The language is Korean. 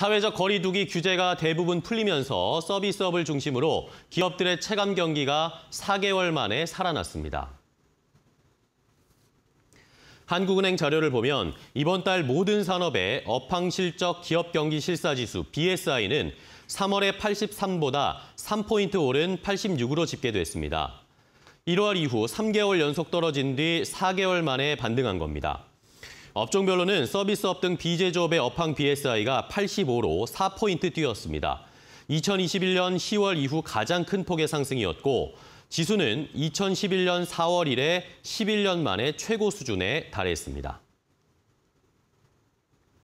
사회적 거리두기 규제가 대부분 풀리면서 서비스업을 중심으로 기업들의 체감 경기가 4개월 만에 살아났습니다. 한국은행 자료를 보면 이번 달 모든 산업의 업황실적 기업 경기 실사지수 BSI는 3월에 83보다 3포인트 오른 86으로 집계됐습니다. 1월 이후 3개월 연속 떨어진 뒤 4개월 만에 반등한 겁니다. 업종별로는 서비스업 등 비제조업의 업황 BSI가 85로 4포인트 뛰었습니다. 2021년 10월 이후 가장 큰 폭의 상승이었고 지수는 2011년 4월 이래 11년 만에 최고 수준에 달했습니다.